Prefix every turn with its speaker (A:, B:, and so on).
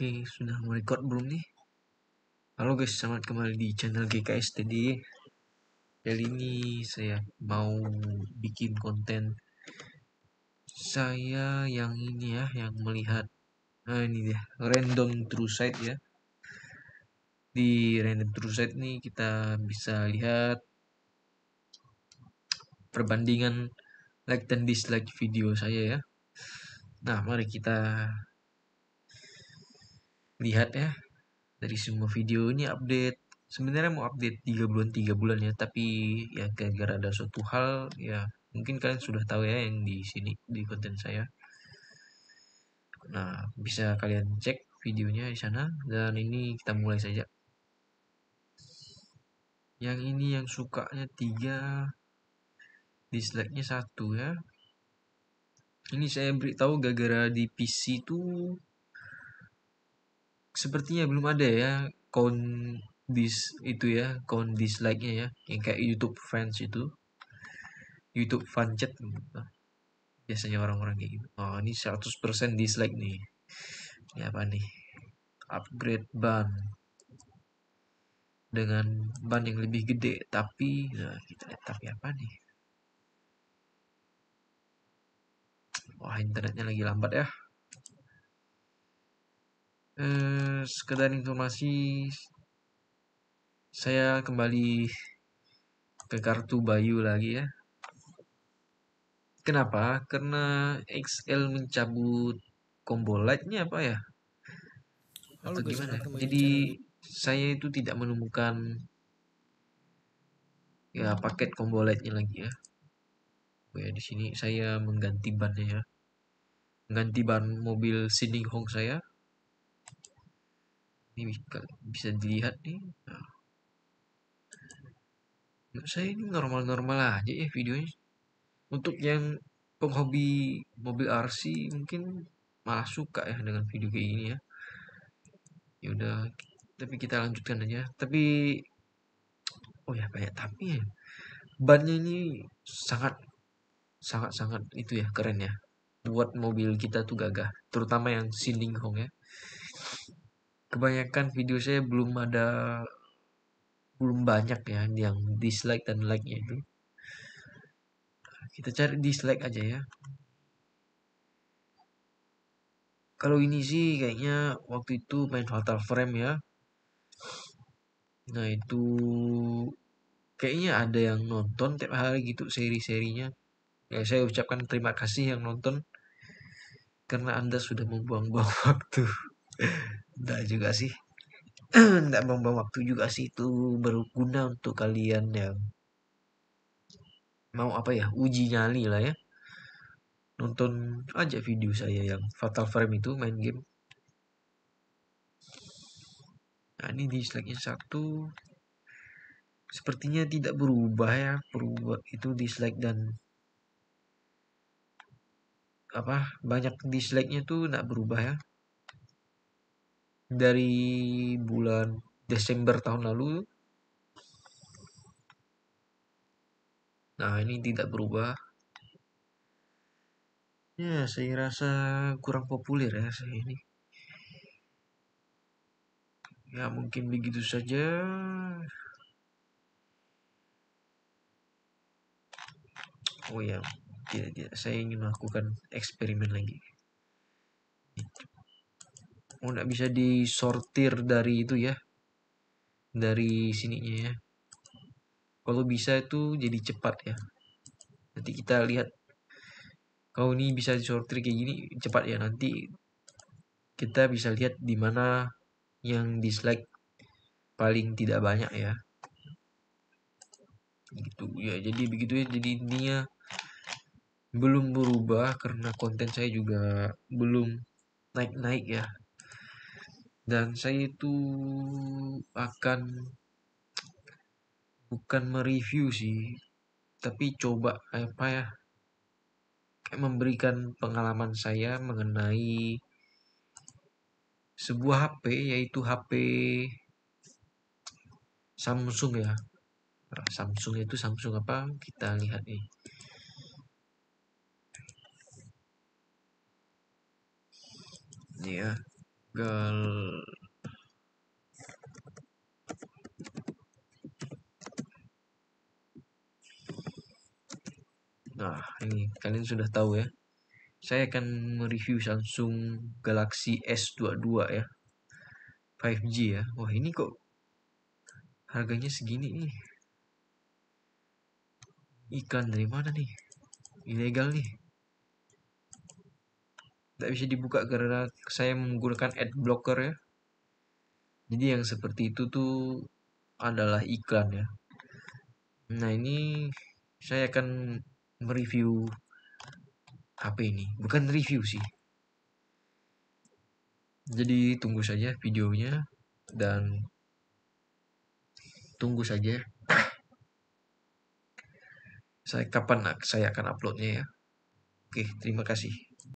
A: Oke, sudah merecord belum nih? Halo guys, selamat kembali di channel GKS. GKSTD. Kali ini saya mau bikin konten saya yang ini ya, yang melihat nah ini dia, random true site ya. Di random true site nih kita bisa lihat perbandingan like dan dislike video saya ya. Nah, mari kita lihat ya dari semua video ini update sebenarnya mau update 3 bulan 3 bulan ya tapi ya gara-gara ada suatu hal ya mungkin kalian sudah tahu ya yang di sini di konten saya nah bisa kalian cek videonya di sana dan ini kita mulai saja yang ini yang sukanya tiga, dislike-nya satu ya ini saya beritahu gara-gara di PC tuh sepertinya belum ada ya kon dis itu ya kon dislike-nya ya yang kayak YouTube fans itu YouTube fan chat ah, biasanya orang-orang kayak gitu oh ini 100% dislike nih ini apa nih upgrade ban dengan ban yang lebih gede tapi nah, kita lihat tapi apa nih wah internetnya lagi lambat ya Eh, sekedar informasi saya kembali ke kartu Bayu lagi ya kenapa karena XL mencabut combo lightnya apa ya atau gimana jadi saya itu tidak menemukan ya paket combo lightnya lagi ya oh ya di sini saya mengganti bannya ya mengganti ban mobil Sydney Hong saya ini bisa dilihat nih nah. saya ini normal-normal aja ya videonya untuk yang penghobi mobil RC mungkin malah suka ya dengan video kayak gini ya ya udah tapi kita lanjutkan aja tapi oh ya banyak tapi ya bannya ini sangat sangat sangat itu ya keren ya buat mobil kita tuh gagah terutama yang Sinding Hong ya kebanyakan video saya belum ada belum banyak ya yang dislike dan like-nya itu kita cari dislike aja ya kalau ini sih kayaknya waktu itu main fatal frame ya nah itu kayaknya ada yang nonton tiap hari gitu seri-serinya ya saya ucapkan terima kasih yang nonton karena anda sudah membuang-buang waktu enggak juga sih enggak membuang waktu juga sih itu berguna untuk kalian yang mau apa ya uji nyali lah ya nonton aja video saya yang Fatal Frame itu main game nah ini dislike-nya satu sepertinya tidak berubah ya berubah itu dislike dan apa banyak dislike-nya tuh nggak berubah ya dari bulan Desember tahun lalu. Nah, ini tidak berubah. Ya, saya rasa kurang populer ya saya ini. Ya, mungkin begitu saja. Oh ya, tidak, tidak. saya ingin melakukan eksperimen lagi. Itu oh nggak bisa disortir dari itu ya dari sininya ya kalau bisa itu jadi cepat ya nanti kita lihat kalau ini bisa disortir kayak gini cepat ya nanti kita bisa lihat di mana yang dislike paling tidak banyak ya gitu ya jadi begitu ya jadi intinya belum berubah karena konten saya juga belum naik-naik ya dan saya itu akan bukan mereview sih tapi coba apa ya kayak memberikan pengalaman saya mengenai sebuah HP yaitu HP Samsung ya nah, Samsung itu Samsung apa kita lihat nih ini ya Gal. Nah, ini kalian sudah tahu ya. Saya akan mereview Samsung Galaxy S22 ya. 5G ya. Wah, ini kok harganya segini nih. Iklan dari mana nih? Ilegal nih tidak bisa dibuka karena saya menggunakan ad blocker ya jadi yang seperti itu tuh adalah iklan ya nah ini saya akan mereview HP ini bukan review sih jadi tunggu saja videonya dan tunggu saja saya kapan saya akan uploadnya ya oke terima kasih